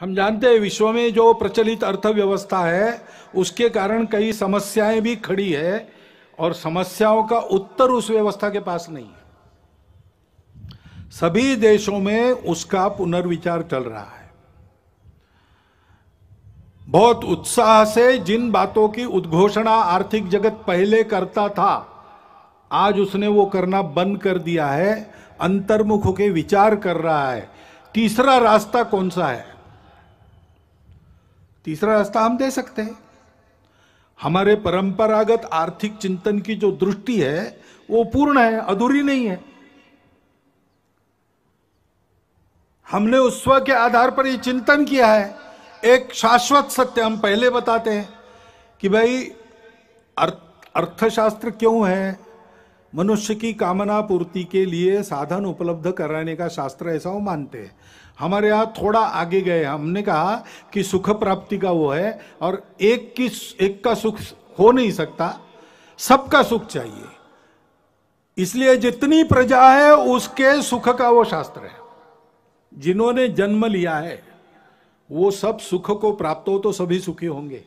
हम जानते हैं विश्व में जो प्रचलित अर्थव्यवस्था है उसके कारण कई समस्याएं भी खड़ी है और समस्याओं का उत्तर उस व्यवस्था के पास नहीं है सभी देशों में उसका पुनर्विचार चल रहा है बहुत उत्साह से जिन बातों की उद्घोषणा आर्थिक जगत पहले करता था आज उसने वो करना बंद कर दिया है अंतर्मुख के विचार कर रहा है तीसरा रास्ता कौन सा है तीसरा रास्ता हम दे सकते हैं हमारे परंपरागत आर्थिक चिंतन की जो दृष्टि है वो पूर्ण है अधूरी नहीं है हमने उस स्व के आधार पर ये चिंतन किया है एक शाश्वत सत्य हम पहले बताते हैं कि भाई अर्थशास्त्र क्यों है मनुष्य की कामना पूर्ति के लिए साधन उपलब्ध कराने का शास्त्र ऐसा वो मानते हैं हमारे यहाँ थोड़ा आगे गए हमने कहा कि सुख प्राप्ति का वो है और एक की एक का सुख हो नहीं सकता सबका सुख चाहिए इसलिए जितनी प्रजा है उसके सुख का वो शास्त्र है जिन्होंने जन्म लिया है वो सब सुख को प्राप्त हो तो सभी सुखी होंगे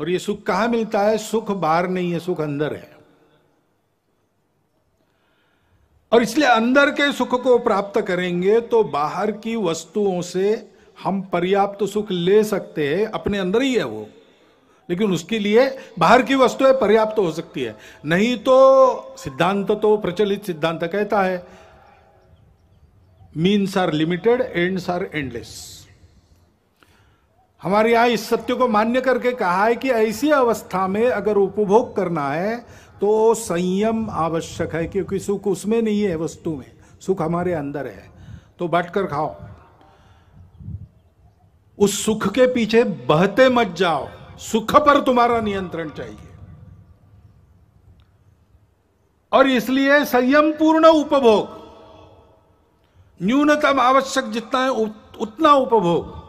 और ये सुख कहाँ मिलता है सुख बाहर नहीं है सुख अंदर है और इसलिए अंदर के सुख को प्राप्त करेंगे तो बाहर की वस्तुओं से हम पर्याप्त तो सुख ले सकते हैं अपने अंदर ही है वो लेकिन उसके लिए बाहर की वस्तुएं पर्याप्त तो हो सकती है नहीं तो सिद्धांत तो प्रचलित सिद्धांत कहता है means are limited ends are endless हमारे यहाँ इस सत्य को मान्य करके कहा है कि ऐसी अवस्था में अगर उपभोग करना है तो संयम आवश्यक है क्योंकि सुख उसमें नहीं है वस्तु में सुख हमारे अंदर है तो बैठ कर खाओ उस सुख के पीछे बहते मत जाओ सुख पर तुम्हारा नियंत्रण चाहिए और इसलिए संयम पूर्ण उपभोग न्यूनतम आवश्यक जितना है उतना उपभोग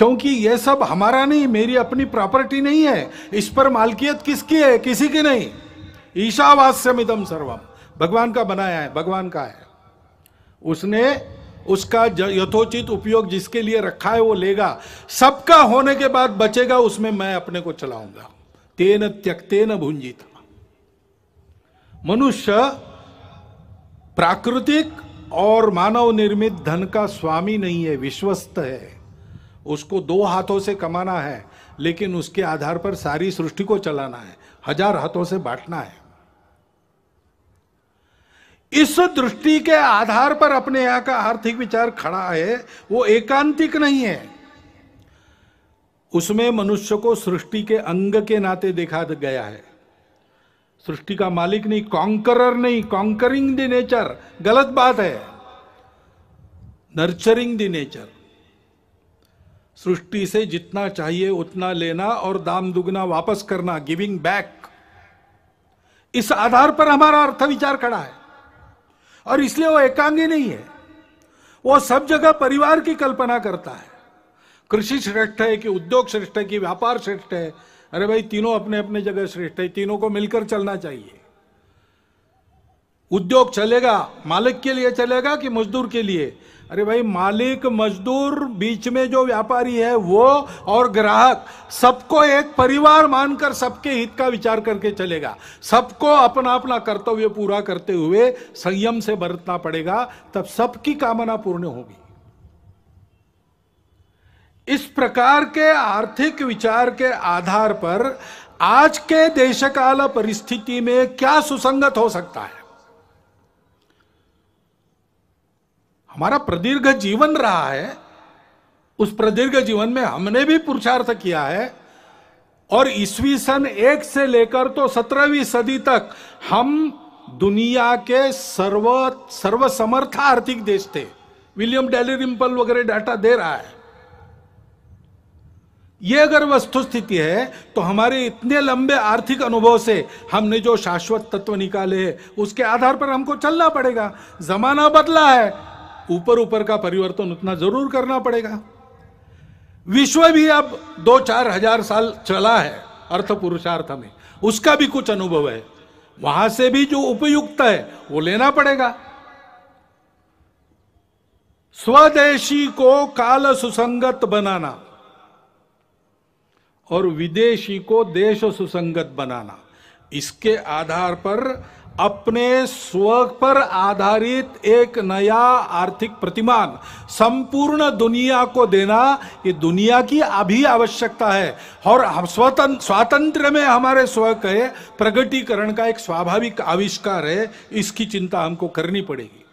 क्योंकि यह सब हमारा नहीं मेरी अपनी प्रॉपर्टी नहीं है इस पर मालकियत किसकी है किसी की नहीं ईशावास्यम इदम सर्वम भगवान का बनाया है भगवान का है उसने उसका यथोचित उपयोग जिसके लिए रखा है वो लेगा सबका होने के बाद बचेगा उसमें मैं अपने को चलाऊंगा तेन न भूंजित मनुष्य प्राकृतिक और मानव निर्मित धन का स्वामी नहीं है विश्वस्त है उसको दो हाथों से कमाना है लेकिन उसके आधार पर सारी सृष्टि को चलाना है हजार हाथों से बांटना है इस दृष्टि के आधार पर अपने यहां का आर्थिक विचार खड़ा है वो एकांतिक नहीं है उसमें मनुष्य को सृष्टि के अंग के नाते देखा गया है सृष्टि का मालिक नहीं कॉन्करर नहीं कॉन्करिंग द नेचर गलत बात है नर्चरिंग द नेचर सृष्टि से जितना चाहिए उतना लेना और दाम दुगना वापस करना गिविंग बैक इस आधार पर हमारा अर्थ विचार खड़ा है और इसलिए वो एकांगी नहीं है वो सब जगह परिवार की कल्पना करता है कृषि श्रेष्ठ है कि उद्योग श्रेष्ठ है कि व्यापार श्रेष्ठ है अरे भाई तीनों अपने अपने जगह श्रेष्ठ है तीनों को मिलकर चलना चाहिए उद्योग चलेगा मालिक के लिए चलेगा कि मजदूर के लिए अरे भाई मालिक मजदूर बीच में जो व्यापारी है वो और ग्राहक सबको एक परिवार मानकर सबके हित का विचार करके चलेगा सबको अपना अपना कर्तव्य पूरा करते हुए संयम से बरतना पड़ेगा तब सबकी कामना पूर्ण होगी इस प्रकार के आर्थिक विचार के आधार पर आज के देशकाल परिस्थिति में क्या सुसंगत हो सकता है हमारा प्रदीर्घ जीवन रहा है उस प्रदीर्घ जीवन में हमने भी पुरुषार्थ किया है और ईस्वी सन एक से लेकर तो सत्रहवीं सदी तक हम दुनिया के सर्व सर्वसमर्थ आर्थिक देश थे विलियम डेली रिम्पल वगैरह डाटा दे रहा है ये अगर वस्तुस्थिति है तो हमारे इतने लंबे आर्थिक अनुभव से हमने जो शाश्वत तत्व निकाले उसके आधार पर हमको चलना पड़ेगा जमाना बदला है ऊपर ऊपर का परिवर्तन उतना जरूर करना पड़ेगा विश्व भी अब दो चार हजार साल चला है अर्थ पुरुषार्थ में उसका भी कुछ अनुभव है वहां से भी जो उपयुक्त है वो लेना पड़ेगा स्वदेशी को काल सुसंगत बनाना और विदेशी को देश सुसंगत बनाना इसके आधार पर अपने स्व पर आधारित एक नया आर्थिक प्रतिमान संपूर्ण दुनिया को देना ये दुनिया की अभी आवश्यकता है और स्वतंत्र स्वातंत्र में हमारे स्व के प्रगटीकरण का एक स्वाभाविक आविष्कार है इसकी चिंता हमको करनी पड़ेगी